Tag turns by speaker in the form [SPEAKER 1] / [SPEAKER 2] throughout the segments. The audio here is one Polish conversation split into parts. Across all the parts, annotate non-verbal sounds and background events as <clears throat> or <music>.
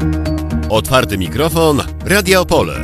[SPEAKER 1] Thank you Otwarty mikrofon, Radio Opole.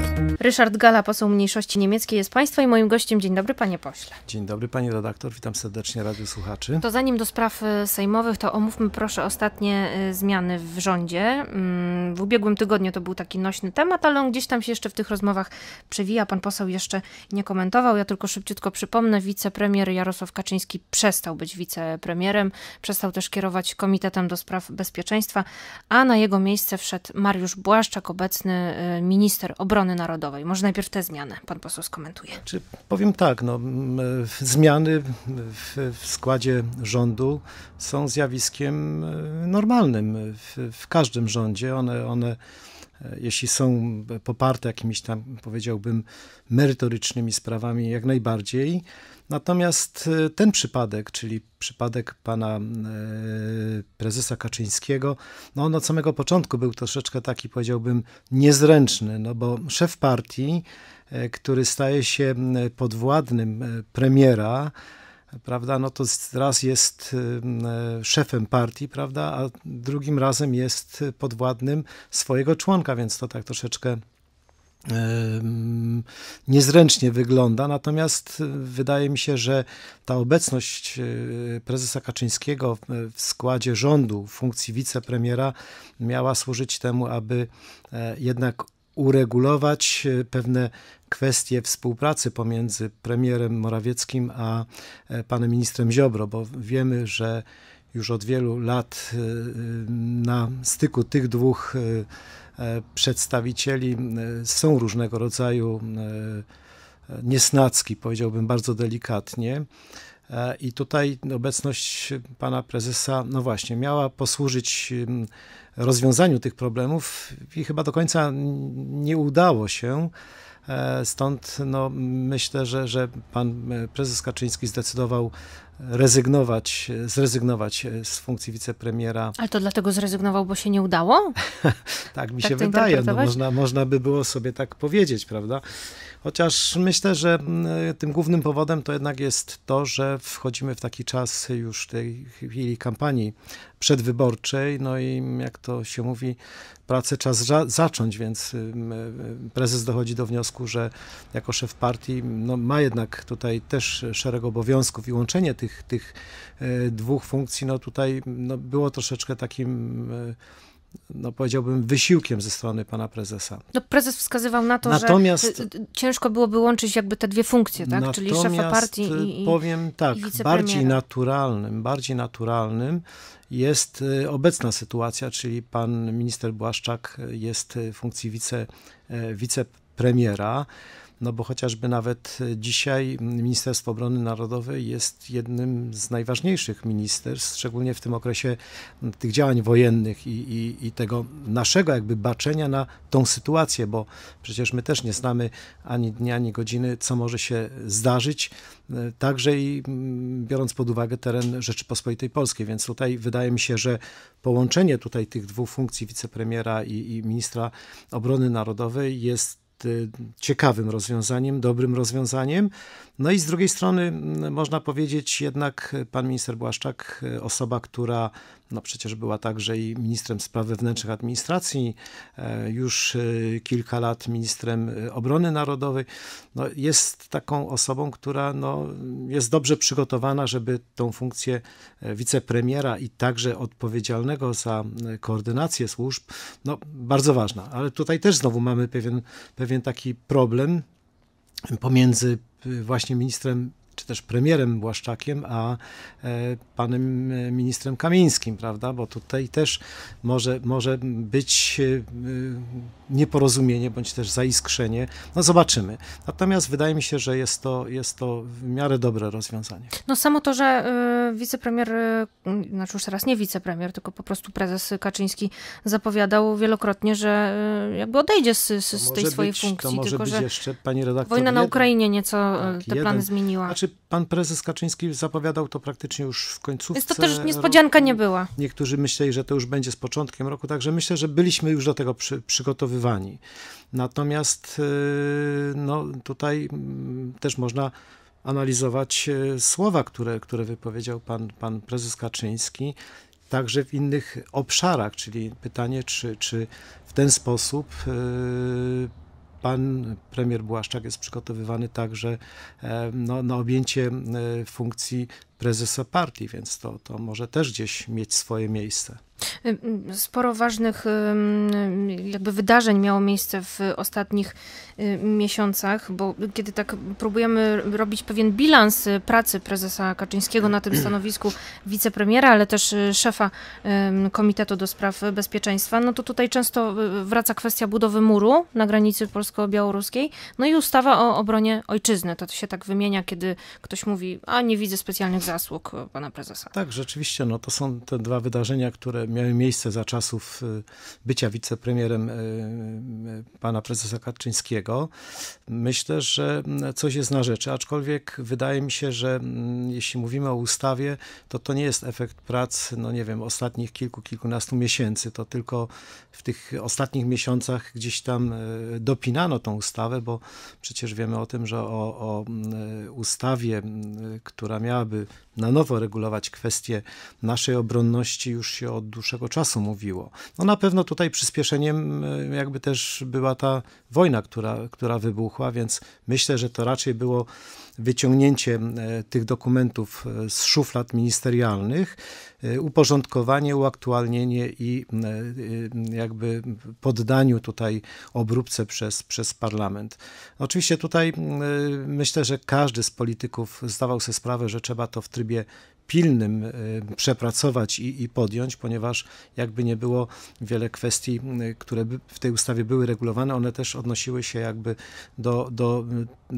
[SPEAKER 2] Ryszard Gala, poseł mniejszości niemieckiej, jest Państwa i moim gościem. Dzień dobry, panie pośle.
[SPEAKER 1] Dzień dobry, pani redaktor. Witam serdecznie Radio Słuchaczy. To
[SPEAKER 2] zanim do spraw e, sejmowych, to omówmy proszę ostatnie e, zmiany w rządzie. Mm, w ubiegłym tygodniu to był taki nośny temat, ale on gdzieś tam się jeszcze w tych rozmowach przewija. Pan poseł jeszcze nie komentował. Ja tylko szybciutko przypomnę, wicepremier Jarosław Kaczyński przestał być wicepremierem, przestał też kierować Komitetem do Spraw Bezpieczeństwa, a na jego miejsce wszedł Mariusz Błaszczyk, Błaszczak, obecny y, minister obrony narodowej. Może najpierw te zmiany pan poseł skomentuje.
[SPEAKER 1] Czy powiem tak, no, zmiany w, w składzie rządu są zjawiskiem y, normalnym w, w każdym rządzie. One, one jeśli są poparte jakimiś tam, powiedziałbym, merytorycznymi sprawami, jak najbardziej. Natomiast e, ten przypadek, czyli przypadek pana e, prezesa Kaczyńskiego, no on od samego początku był troszeczkę taki, powiedziałbym, niezręczny, no bo szef partii, e, który staje się podwładnym premiera, prawda, no to raz jest e, szefem partii, prawda, a drugim razem jest podwładnym swojego członka, więc to tak troszeczkę niezręcznie wygląda. Natomiast wydaje mi się, że ta obecność e, prezesa Kaczyńskiego w składzie rządu, w funkcji wicepremiera, miała służyć temu, aby e, jednak uregulować e, pewne kwestie współpracy pomiędzy premierem Morawieckim a e, panem ministrem Ziobro, bo wiemy, że już od wielu lat e, na styku tych dwóch przedstawicieli są różnego rodzaju niesnacki, powiedziałbym bardzo delikatnie. E, I tutaj obecność pana prezesa, no właśnie, miała posłużyć rozwiązaniu tych problemów i chyba do końca nie udało się. E, stąd no, myślę, że, że pan e, prezes Kaczyński zdecydował rezygnować, zrezygnować e, z funkcji wicepremiera.
[SPEAKER 2] Ale to dlatego zrezygnował, bo się nie udało?
[SPEAKER 1] <laughs> tak mi tak się wydaje. No, można, można by było sobie tak powiedzieć, prawda? Chociaż myślę, że e, tym głównym powodem to jednak jest to, że wchodzimy w taki czas już tej chwili kampanii przedwyborczej, no i jak to się mówi, pracę czas zacząć, więc y, e, prezes dochodzi do wniosku, że jako szef partii no, ma jednak tutaj też szereg obowiązków i łączenie tych tych, tych e, dwóch funkcji, no tutaj no było troszeczkę takim e, no powiedziałbym, wysiłkiem ze strony pana prezesa.
[SPEAKER 2] No prezes wskazywał na to, natomiast, że ciężko byłoby łączyć jakby te dwie funkcje, tak? Czyli szefa e, partii i Powiem tak, i bardziej
[SPEAKER 1] naturalnym, bardziej naturalnym jest obecna sytuacja, czyli pan minister Błaszczak jest w funkcji wice, wicepremiera no bo chociażby nawet dzisiaj Ministerstwo Obrony Narodowej jest jednym z najważniejszych ministerstw, szczególnie w tym okresie tych działań wojennych i, i, i tego naszego jakby baczenia na tą sytuację, bo przecież my też nie znamy ani dnia, ani godziny, co może się zdarzyć, także i mm, biorąc pod uwagę teren Rzeczypospolitej Polskiej, więc tutaj wydaje mi się, że połączenie tutaj tych dwóch funkcji wicepremiera i, i ministra obrony narodowej jest Y, ciekawym rozwiązaniem, dobrym rozwiązaniem. No i z drugiej strony mm, można powiedzieć jednak pan minister Błaszczak, e, osoba, która no przecież była także i ministrem spraw wewnętrznych administracji, e, już e, kilka lat ministrem obrony narodowej, no jest taką osobą, która no jest dobrze przygotowana, żeby tą funkcję wicepremiera i także odpowiedzialnego za koordynację służb, no bardzo ważna. Ale tutaj też znowu mamy pewien, pewien taki problem pomiędzy Y, właśnie ministrem czy też premierem Błaszczakiem, a e, panem e, ministrem Kamińskim, prawda? Bo tutaj też może, może być e, nieporozumienie bądź też zaiskrzenie. No zobaczymy. Natomiast wydaje mi się, że jest to, jest to w miarę dobre rozwiązanie.
[SPEAKER 2] No samo to, że wicepremier, znaczy już teraz nie wicepremier, tylko po prostu prezes Kaczyński zapowiadał wielokrotnie, że jakby odejdzie z, z tej być, swojej funkcji. To może tylko, być jeszcze, pani redaktor, wojna na Ukrainie nieco tak, te jeden, plany zmieniła. Znaczy
[SPEAKER 1] znaczy, pan prezes Kaczyński zapowiadał to praktycznie już w końcówce. Jest to też niespodzianka roku. nie była. Niektórzy myśleli, że to już będzie z początkiem roku, także myślę, że byliśmy już do tego przy, przygotowywani. Natomiast y, no, tutaj mm, też można analizować y, słowa, które, które wypowiedział pan, pan prezes Kaczyński także w innych obszarach, czyli pytanie, czy, czy w ten sposób y, pan premier Błaszczak jest przygotowywany także e, no, na objęcie e, funkcji prezesa partii, więc to, to może też gdzieś mieć swoje miejsce.
[SPEAKER 2] Sporo ważnych jakby wydarzeń miało miejsce w ostatnich y, miesiącach, bo kiedy tak próbujemy robić pewien bilans y, pracy prezesa Kaczyńskiego na tym stanowisku <clears throat> wicepremiera, ale też y, szefa Komitetu do Spraw Bezpieczeństwa, no to tutaj często wraca kwestia budowy muru na granicy polsko-białoruskiej, no i ustawa o obronie ojczyzny. To się tak wymienia, kiedy ktoś mówi, a nie widzę specjalnych zasług pana
[SPEAKER 1] prezesa. Tak, rzeczywiście, no to są te dwa wydarzenia, które miały miejsce za czasów y, bycia wicepremierem y, y, pana prezesa Kaczyńskiego, myślę, że mm, coś jest na rzeczy. Aczkolwiek wydaje mi się, że mm, jeśli mówimy o ustawie, to to nie jest efekt prac, no nie wiem, ostatnich kilku, kilkunastu miesięcy. To tylko w tych ostatnich miesiącach gdzieś tam dopinano tą ustawę, bo przecież wiemy o tym, że o, o mm, ustawie, która miałaby na nowo regulować kwestie naszej obronności już się od dłuższego czasu mówiło. No na pewno tutaj przyspieszeniem e, jakby też była ta wojna, która, która wybuchła, więc myślę, że to raczej było wyciągnięcie e, tych dokumentów e, z szuflad ministerialnych, e, uporządkowanie, uaktualnienie i jakby poddaniu tutaj obróbce przez, przez parlament. Oczywiście tutaj myślę, że każdy z polityków zdawał sobie sprawę, że trzeba to w trybie pilnym y, przepracować i, i, podjąć, ponieważ jakby nie było wiele kwestii, y, które w tej ustawie były regulowane, one też odnosiły się jakby do, do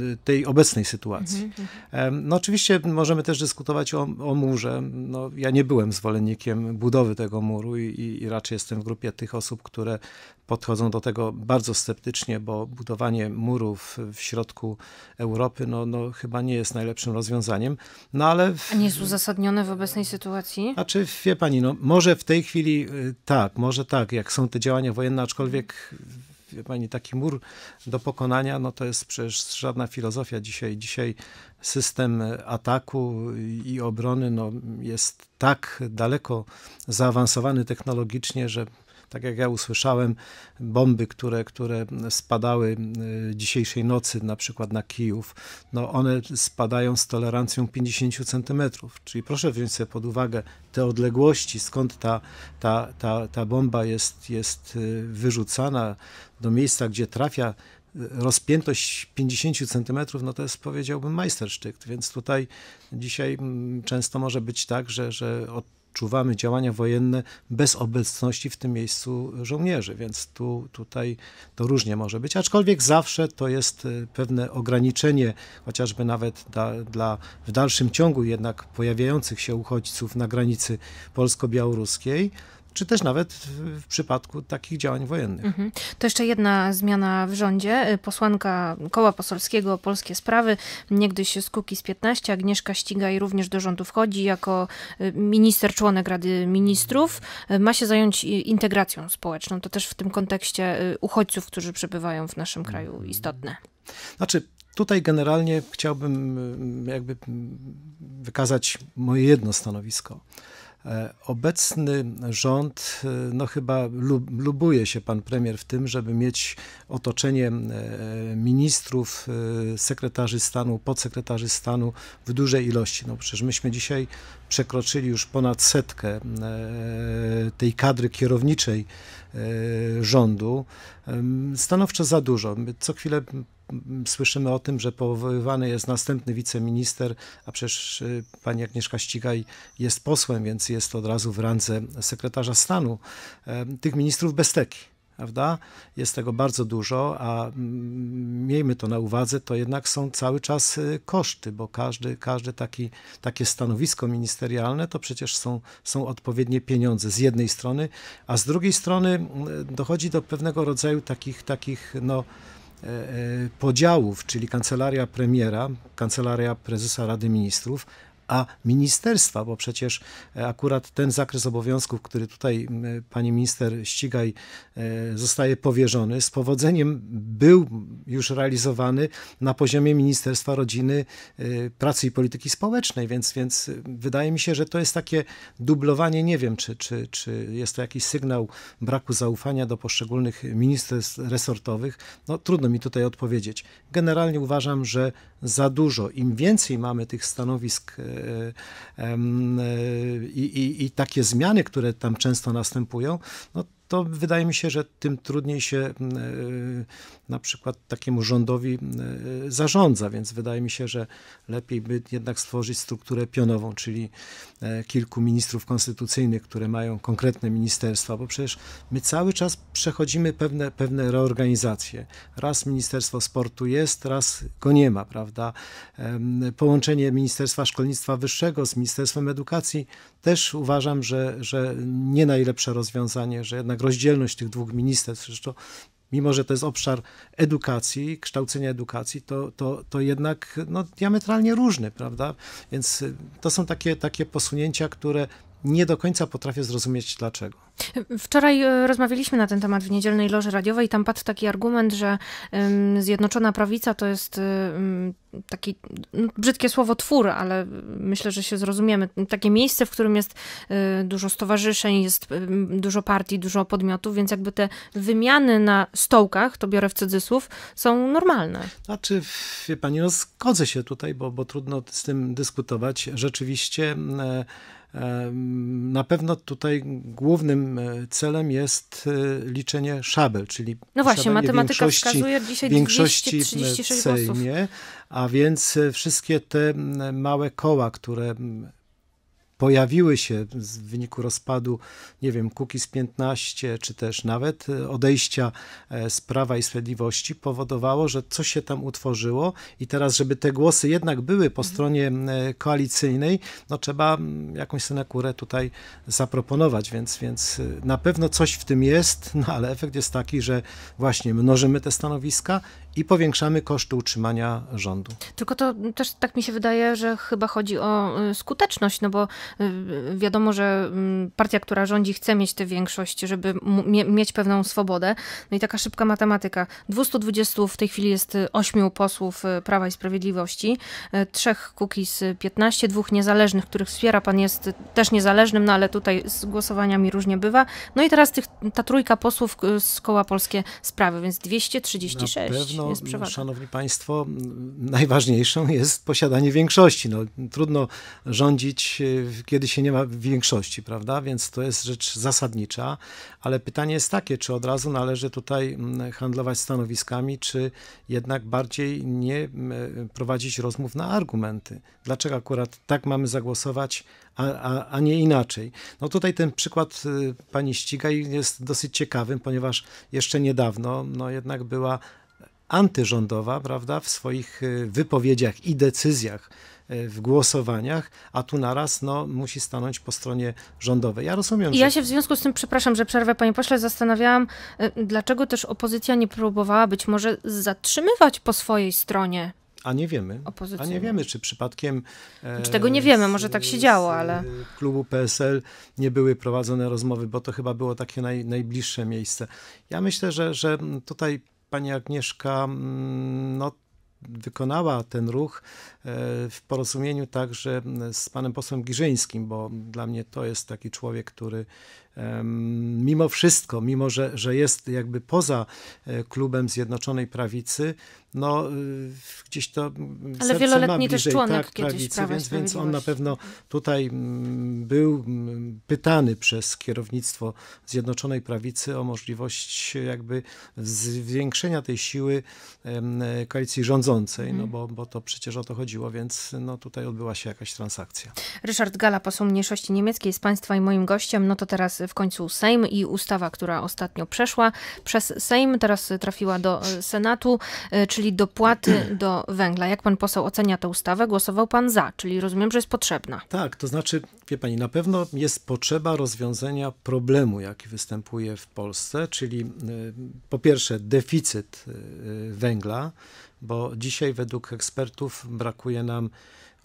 [SPEAKER 1] y, tej obecnej sytuacji. Mhm, mhm. No oczywiście możemy też dyskutować o, o murze. No, ja nie byłem zwolennikiem budowy tego muru i, i raczej jestem w grupie tych osób, które podchodzą do tego bardzo sceptycznie, bo budowanie murów w środku Europy no, no, chyba nie jest najlepszym rozwiązaniem. No, ale w... A nie jest
[SPEAKER 2] uzasadnione w obecnej sytuacji?
[SPEAKER 1] Znaczy, wie pani, no, może w tej chwili y, tak, może tak, jak są te działania wojenne, aczkolwiek wie pani, taki mur do pokonania, no to jest przecież żadna filozofia dzisiaj. Dzisiaj system ataku i obrony no, jest tak daleko zaawansowany technologicznie, że tak jak ja usłyszałem, bomby, które, które spadały y, dzisiejszej nocy na przykład na Kijów, no one spadają z tolerancją 50 centymetrów. Czyli proszę wziąć sobie pod uwagę te odległości, skąd ta, ta, ta, ta bomba jest, jest y, wyrzucana do miejsca, gdzie trafia y, rozpiętość 50 centymetrów, no to jest powiedziałbym majstersztyk, więc tutaj dzisiaj mm, często może być tak, że, że od odczuwamy działania wojenne bez obecności w tym miejscu żołnierzy, więc tu, tutaj to różnie może być, aczkolwiek zawsze to jest e, pewne ograniczenie, chociażby nawet dla w dalszym ciągu jednak pojawiających się uchodźców na granicy polsko-białoruskiej, czy też nawet w przypadku takich działań wojennych.
[SPEAKER 2] Mhm. To jeszcze jedna zmiana w rządzie. Posłanka Koła Poselskiego Polskie Sprawy, niegdyś z Kuki z 15, Agnieszka Ścigaj również do rządu wchodzi jako y, minister, członek Rady Ministrów. Ma się zająć integracją społeczną. To też w tym kontekście y, uchodźców, którzy przebywają w naszym kraju mhm. istotne.
[SPEAKER 1] Znaczy, Tutaj generalnie chciałbym y, jakby mm, wykazać moje jedno stanowisko. E, obecny rząd, e, no chyba lubuje się pan premier w tym, żeby mieć otoczenie e, ministrów, sekretarzy stanu, podsekretarzy stanu w dużej ilości. No przecież myśmy dzisiaj przekroczyli już ponad setkę tej kadry kierowniczej rządu. Stanowczo za dużo. Co chwilę słyszymy o tym, że powoływany jest następny wiceminister, a przecież y, pani Agnieszka Ścigaj jest posłem, więc jest od razu w randze sekretarza stanu. E, tych ministrów bez teki prawda? Jest tego bardzo dużo, a mm, miejmy to na uwadze, to jednak są cały czas y, koszty, bo każdy, każdy taki, takie stanowisko ministerialne to przecież są, są odpowiednie pieniądze z jednej strony, a z drugiej strony y, dochodzi do pewnego rodzaju takich, takich no, E, e, podziałów, czyli kancelaria premiera, kancelaria prezesa Rady Ministrów a ministerstwa, bo przecież e, akurat ten zakres obowiązków, który tutaj pani minister Ścigaj e, zostaje powierzony, z powodzeniem był już realizowany na poziomie Ministerstwa Rodziny, e, Pracy i Polityki Społecznej, więc, więc wydaje mi się, że to jest takie dublowanie, nie wiem, czy, czy, czy jest to jakiś sygnał braku zaufania do poszczególnych ministerstw resortowych. No trudno mi tutaj odpowiedzieć. Generalnie uważam, że za dużo, im więcej mamy tych stanowisk Y, i, i, i takie zmiany, które tam często następują, no to wydaje mi się, że tym trudniej się mm, e, na przykład takiemu rządowi mm, e, zarządza, więc wydaje mi się, że lepiej by jednak stworzyć strukturę pionową, czyli e, kilku ministrów konstytucyjnych, które mają konkretne ministerstwa, bo przecież my cały czas przechodzimy pewne, pewne reorganizacje. Raz Ministerstwo Sportu jest, raz go nie ma, prawda? Połączenie Ministerstwa Szkolnictwa Wyższego z Ministerstwem Edukacji też uważam, że, że nie najlepsze rozwiązanie, że jednak jednak rozdzielność tych dwóch ministerstw, zresztą mimo że to jest obszar edukacji, kształcenia edukacji, to, to, to jednak no, diametralnie różny, prawda? Więc y, to są takie, takie posunięcia, które nie do końca potrafię zrozumieć dlaczego.
[SPEAKER 2] Wczoraj e, rozmawialiśmy na ten temat w niedzielnej loży radiowej. Tam padł taki argument, że Zjednoczona Prawica to jest e, taki no, brzydkie słowo twór, ale myślę, że się zrozumiemy. Takie miejsce, w którym jest e, dużo stowarzyszeń, jest dużo partii, dużo podmiotów, więc jakby te wymiany na stołkach, to biorę w cudzysłów, są normalne.
[SPEAKER 1] Znaczy, wie pani, no zgodzę się tutaj, bo, bo trudno z tym dyskutować. Rzeczywiście na pewno tutaj głównym e, celem jest e, liczenie szabel, czyli no właśnie, matematyka wskazuje dzisiaj większości 236 w Sejmie, głosów. a więc e, wszystkie te małe koła, które pojawiły się w wyniku rozpadu, nie wiem, Kukiz 15, czy też nawet e, odejścia e, z Prawa i Sprawiedliwości powodowało, że coś się tam utworzyło i teraz, żeby te głosy jednak były po mhm. stronie e, koalicyjnej, no trzeba jakąś synekurę tutaj zaproponować, więc, więc na pewno coś w tym jest, <laughs> no ale efekt jest taki, że właśnie mnożymy te stanowiska i powiększamy koszty utrzymania rządu.
[SPEAKER 2] Tylko to też tak mi się wydaje, że chyba chodzi o y, skuteczność, no bo y, wiadomo, że mm, partia, która rządzi, chce mieć tę większość, żeby mieć pewną swobodę. No i taka szybka matematyka. 220 w tej chwili jest 8 y, posłów Prawa i Sprawiedliwości, 3 z 15, dwóch niezależnych, których wspiera. Pan jest też niezależnym, no ale tutaj z głosowaniami różnie bywa. No i teraz tych, ta trójka posłów z Koła Polskie Sprawy, więc 236. Na pewno no,
[SPEAKER 1] szanowni państwo, najważniejszą jest posiadanie większości. No, trudno rządzić, y, kiedy się nie ma większości, prawda? Więc to jest rzecz zasadnicza, ale pytanie jest takie, czy od razu należy tutaj mm, handlować stanowiskami, czy jednak bardziej nie y, prowadzić rozmów na argumenty. Dlaczego akurat tak mamy zagłosować, a, a, a nie inaczej? No tutaj ten przykład y, pani Ścigaj jest dosyć ciekawym, ponieważ jeszcze niedawno no jednak była antyrządowa, prawda, w swoich y, wypowiedziach i decyzjach, y, w głosowaniach, a tu naraz no, musi stanąć po stronie rządowej. Ja rozumiem. I ja
[SPEAKER 2] że... się w związku z tym, przepraszam, że przerwę, panie pośle, zastanawiałam, y, dlaczego też opozycja nie próbowała być może zatrzymywać po swojej stronie
[SPEAKER 1] a nie wiemy. Opozycyjne. A nie wiemy, czy przypadkiem. E, czy tego nie wiemy,
[SPEAKER 2] może tak się działo, ale. E,
[SPEAKER 1] klubu PSL nie były prowadzone rozmowy, bo to chyba było takie naj, najbliższe miejsce. Ja myślę, że, że tutaj pani Agnieszka mm, no, wykonała ten ruch e, w porozumieniu także z panem posłem Giżyńskim, bo dla mnie to jest taki człowiek, który mimo wszystko, mimo że, że jest jakby poza e, klubem Zjednoczonej Prawicy, no y, gdzieś to Ale wieloletni też członek tak, prawicy, więc, więc on na pewno tutaj był pytany przez kierownictwo Zjednoczonej Prawicy o możliwość jakby zwiększenia tej siły e, koalicji rządzącej, no mhm. bo, bo to przecież o to chodziło, więc no tutaj odbyła się jakaś transakcja.
[SPEAKER 2] Ryszard Gala, poseł mniejszości niemieckiej z Państwa i moim gościem, no to teraz y, w końcu Sejm i ustawa, która ostatnio przeszła przez Sejm, teraz trafiła do e, Senatu, e, czyli dopłaty <clears throat> do węgla. Jak pan poseł ocenia tę ustawę? Głosował pan za, czyli rozumiem, że jest potrzebna.
[SPEAKER 1] Tak, to znaczy, wie pani, na pewno jest potrzeba rozwiązania problemu, jaki występuje w Polsce, czyli e, po pierwsze deficyt węgla, bo dzisiaj według ekspertów brakuje nam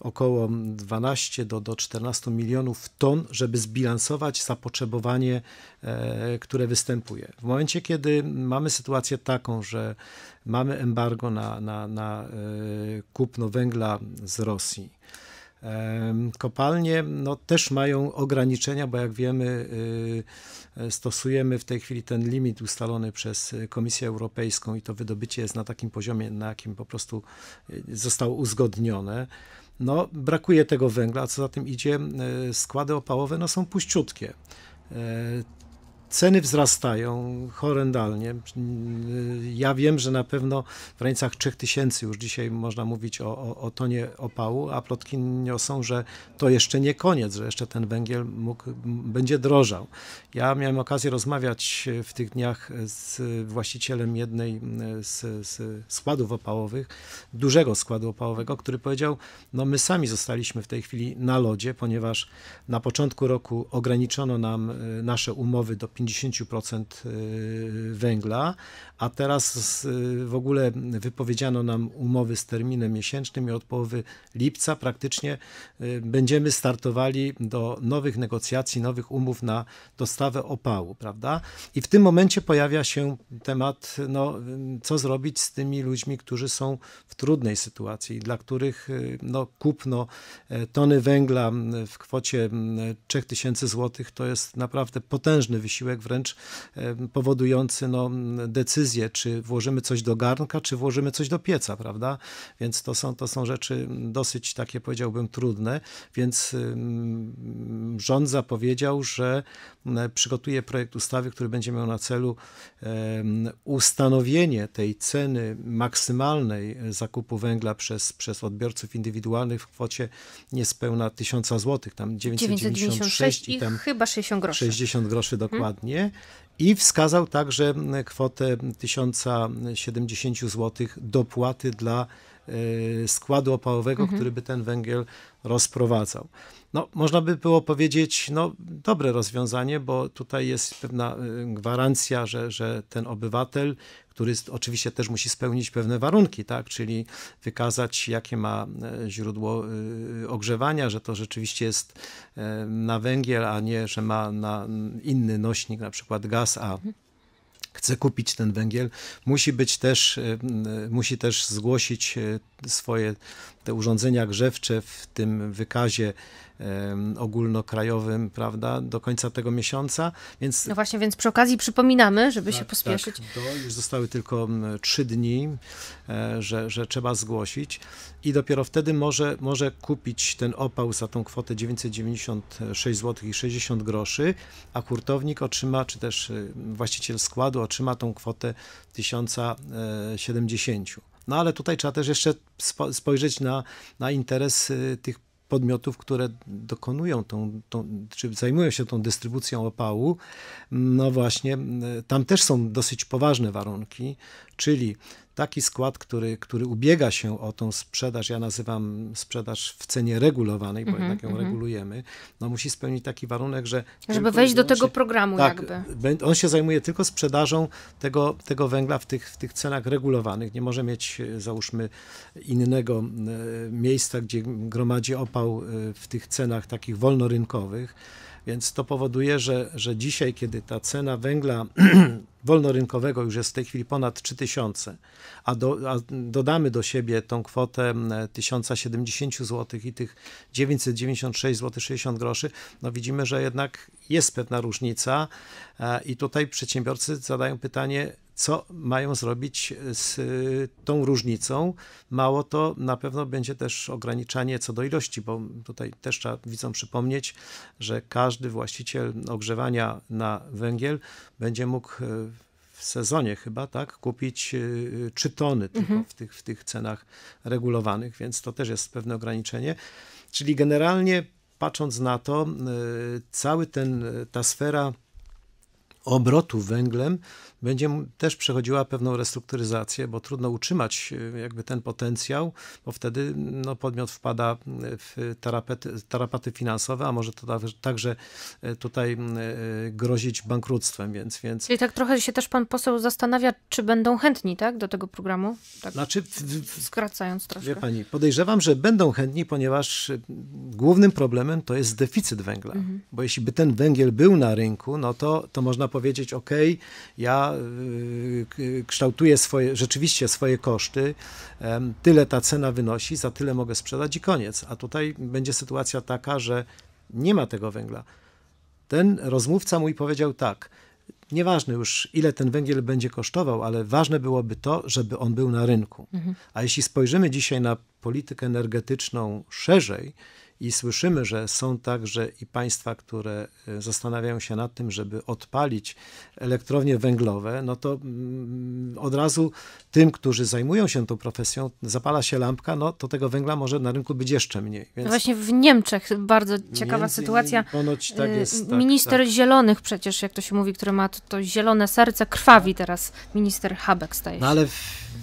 [SPEAKER 1] około 12 do, do 14 milionów ton, żeby zbilansować zapotrzebowanie, e, które występuje. W momencie, kiedy mamy sytuację taką, że mamy embargo na, na, na e, kupno węgla z Rosji, Kopalnie no, też mają ograniczenia, bo jak wiemy, e, stosujemy w tej chwili ten limit ustalony przez Komisję Europejską i to wydobycie jest na takim poziomie, na jakim po prostu zostało uzgodnione no, brakuje tego węgla, a co za tym idzie, e, składy opałowe no, są puściutkie. E, Ceny wzrastają horrendalnie. Ja wiem, że na pewno w granicach 3000 już dzisiaj można mówić o, o, o tonie opału, a plotki niosą, że to jeszcze nie koniec, że jeszcze ten węgiel mógł, będzie drożał. Ja miałem okazję rozmawiać w tych dniach z właścicielem jednej z, z składów opałowych, dużego składu opałowego, który powiedział, no my sami zostaliśmy w tej chwili na lodzie, ponieważ na początku roku ograniczono nam y, nasze umowy do 50 50% y, węgla, a teraz y, w ogóle wypowiedziano nam umowy z terminem miesięcznym i od połowy lipca praktycznie y, będziemy startowali do nowych negocjacji, nowych umów na dostawę opału, prawda? I w tym momencie pojawia się temat, no, co zrobić z tymi ludźmi, którzy są w trudnej sytuacji, dla których no, kupno e, tony węgla w kwocie 3000 mm, zł to jest naprawdę potężny wysiłek wysiłek wręcz powodujący no, decyzję, czy włożymy coś do garnka, czy włożymy coś do pieca, prawda? Więc to są, to są rzeczy dosyć takie, powiedziałbym, trudne. Więc rząd zapowiedział, że przygotuje projekt ustawy, który będzie miał na celu ustanowienie tej ceny maksymalnej zakupu węgla przez, przez odbiorców indywidualnych w kwocie niespełna 1000 zł, tam 996 i, i tam chyba 60 groszy. 60 groszy dokładnie dokładnie i wskazał także kwotę 1070 zł dopłaty dla E, składu opałowego, mhm. który by ten węgiel rozprowadzał. No, można by było powiedzieć, no dobre rozwiązanie, bo tutaj jest pewna e, gwarancja, że, że ten obywatel, który oczywiście też musi spełnić pewne warunki, tak, czyli wykazać, jakie ma e, źródło ogrzewania, że to rzeczywiście jest na węgiel, a nie, że ma na inny nośnik, na przykład gaz, a mhm chce kupić ten węgiel, musi być też, e, e, musi też zgłosić e, swoje te urządzenia grzewcze w tym wykazie ogólnokrajowym, prawda, do końca tego miesiąca. Więc... No właśnie,
[SPEAKER 2] więc przy okazji przypominamy, żeby tak, się tak, pospieszyć. Tak, to
[SPEAKER 1] już zostały tylko trzy dni, e, że, że trzeba zgłosić i dopiero wtedy może, może kupić ten opał za tą kwotę 996 zł i 60 groszy, a hurtownik otrzyma, czy też y, właściciel składu otrzyma tą kwotę 1070. E, no ale tutaj trzeba też jeszcze spojrzeć na, na interes y, tych podmiotów, które dokonują tą, tą, czy zajmują się tą dystrybucją opału, no właśnie, y, tam też są dosyć poważne warunki, czyli taki skład, który, który ubiega się o tą sprzedaż, ja nazywam sprzedaż w cenie regulowanej, bo mm -hmm, jednak ją mm -hmm. regulujemy, no musi spełnić taki warunek, że... Żeby wejść do tego się, programu tak, jakby. On się zajmuje tylko sprzedażą tego, tego węgla w tych, w tych cenach regulowanych. Nie może mieć, e, załóżmy, innego e, miejsca, gdzie gromadzi opał e, w tych cenach takich wolnorynkowych. Więc to powoduje, że, że dzisiaj, kiedy ta cena węgla <clears throat> wolnorynkowego już jest w tej chwili ponad 3000, a, do, a dodamy do siebie tą kwotę 1070 zł i tych 996 zł 60 groszy, no widzimy, że jednak jest pewna różnica e, i tutaj przedsiębiorcy zadają pytanie, co mają zrobić e, z e, tą różnicą. Mało to na pewno będzie też ograniczanie co do ilości, bo tutaj też trzeba widzą przypomnieć, że każdy właściciel ogrzewania na węgiel będzie mógł e, w sezonie chyba, tak, kupić 3 tony tylko mhm. w, tych, w tych cenach regulowanych, więc to też jest pewne ograniczenie. Czyli generalnie patrząc na to, cały ten, ta sfera obrotu węglem będzie też przechodziła pewną restrukturyzację, bo trudno utrzymać e, jakby ten potencjał, bo wtedy no, podmiot wpada w tarapety, tarapaty finansowe, a może to także e, tutaj e, grozić bankructwem, więc, więc...
[SPEAKER 2] Czyli tak trochę się też pan poseł zastanawia, czy będą chętni tak, do tego programu? Tak, znaczy, skracając troszkę. Wie
[SPEAKER 1] pani, podejrzewam, że będą chętni, ponieważ głównym problemem to jest deficyt węgla, mhm. bo jeśli by ten węgiel był na rynku, no to, to można powiedzieć, ok, ja y, kształtuję swoje, rzeczywiście swoje koszty, tyle ta cena wynosi, za tyle mogę sprzedać i koniec. A tutaj będzie sytuacja taka, że nie ma tego węgla. Ten rozmówca mój powiedział tak, nieważne już ile ten węgiel będzie kosztował, ale ważne byłoby to, żeby on był na rynku. Mhm. A jeśli spojrzymy dzisiaj na politykę energetyczną szerzej i słyszymy, że są także i państwa, które e, zastanawiają się nad tym, żeby odpalić elektrownie węglowe, no to mm, od razu tym, którzy zajmują się tą profesją, zapala się lampka, no to tego węgla może na rynku być jeszcze mniej. Więc... Właśnie
[SPEAKER 2] w Niemczech bardzo ciekawa sytuacja. Ponoć tak y, jest. Tak, minister tak. Zielonych przecież, jak to się mówi, który ma to, to zielone serce, krwawi teraz minister Habek staje no się. No
[SPEAKER 1] ale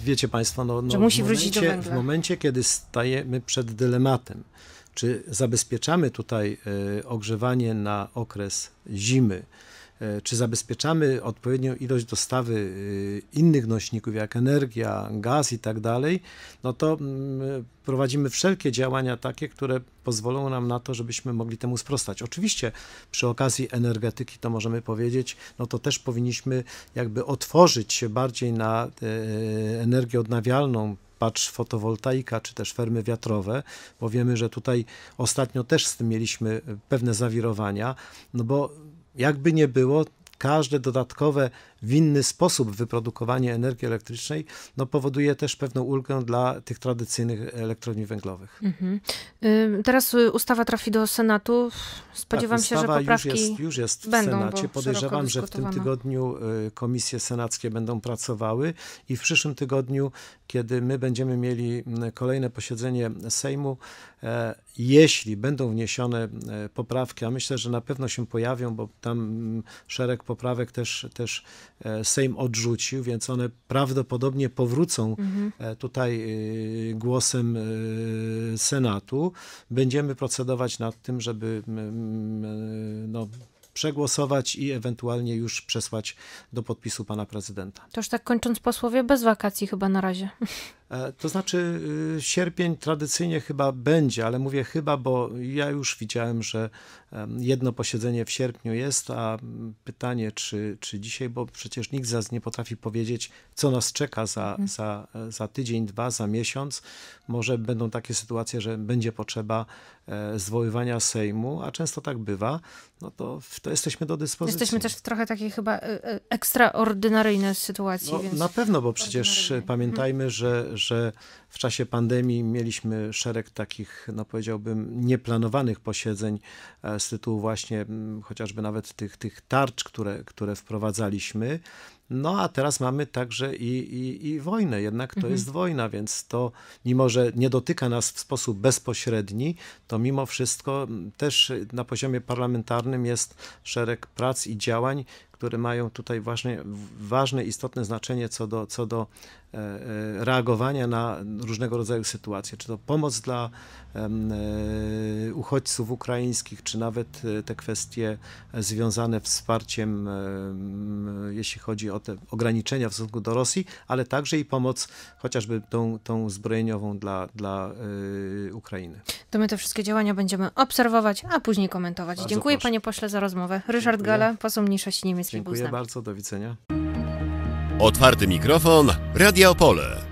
[SPEAKER 1] wiecie państwo, no, no, że musi w, momencie, wrócić do węgla. w momencie, kiedy stajemy przed dylematem. Czy zabezpieczamy tutaj e, ogrzewanie na okres zimy? E, czy zabezpieczamy odpowiednią ilość dostawy e, innych nośników, jak energia, gaz i tak dalej? No to mm, prowadzimy wszelkie działania takie, które pozwolą nam na to, żebyśmy mogli temu sprostać. Oczywiście przy okazji energetyki to możemy powiedzieć, no to też powinniśmy jakby otworzyć się bardziej na energię odnawialną, patrz fotowoltaika, czy też fermy wiatrowe, bo wiemy, że tutaj ostatnio też z tym mieliśmy e, pewne zawirowania, no bo jakby nie było, każde dodatkowe w inny sposób wyprodukowanie energii elektrycznej no, powoduje też pewną ulgę dla tych tradycyjnych elektrowni węglowych.
[SPEAKER 2] Mhm. Teraz y, ustawa trafi do Senatu. Spodziewam tak, się, że poprawki już jest, już jest w będą, Senacie. Podejrzewam, że w tym
[SPEAKER 1] tygodniu y, komisje senackie będą pracowały i w przyszłym tygodniu, kiedy my będziemy mieli mm, kolejne posiedzenie Sejmu, e, jeśli będą wniesione e, poprawki, a myślę, że na pewno się pojawią, bo tam mm, szereg poprawek też, też E, Sejm odrzucił, więc one prawdopodobnie powrócą mhm. E, tutaj e, głosem Senatu. Będziemy procedować nad tym, żeby no, przegłosować i ewentualnie już przesłać do podpisu pana prezydenta.
[SPEAKER 2] Toż tak kończąc posłowie bez wakacji chyba na razie. <laughs>
[SPEAKER 1] E, to znaczy, y, sierpień tradycyjnie chyba będzie, ale mówię chyba, bo ja już widziałem, że jedno posiedzenie w sierpniu jest, a pytanie, czy, czy dzisiaj, bo przecież nikt z nas nie potrafi powiedzieć, co nas czeka za, mhm. za, e, za tydzień, dwa, za miesiąc. Może będą takie sytuacje, że będzie potrzeba e, zwoływania Sejmu, a często tak bywa, no to, to jesteśmy do dyspozycji. Jesteśmy
[SPEAKER 2] też w trochę takiej chyba ekstraordynaryjnej sytuacji. No, więc... Na pewno, bo
[SPEAKER 1] przecież pamiętajmy, mhm. że że w czasie pandemii mieliśmy szereg takich, no powiedziałbym, nieplanowanych posiedzeń e, z tytułu właśnie chociażby nawet tych, tych tarcz, które, które wprowadzaliśmy. No a teraz mamy także i, i, i wojnę, jednak to mhm. jest wojna, więc to mimo, że nie dotyka nas w sposób bezpośredni, to mimo wszystko też na poziomie parlamentarnym jest szereg prac i działań, które mają tutaj ważne, ważne, istotne znaczenie co do, co do e, e, reagowania na różnego rodzaju sytuacje, czy to pomoc dla e, uchodźców ukraińskich, czy nawet te kwestie związane z wsparciem, jeśli chodzi o te ograniczenia w stosunku do Rosji, ale także i pomoc chociażby tą, tą zbrojeniową dla, dla Ukrainy.
[SPEAKER 2] To my te wszystkie działania będziemy obserwować, a później komentować. Bardzo Dziękuję proszę. panie pośle za rozmowę. Ryszard Dziękuję. Gala, poseł mniejszości niemieckiej. Dziękuję
[SPEAKER 1] bardzo, do widzenia. Otwarty mikrofon, Radio Pole.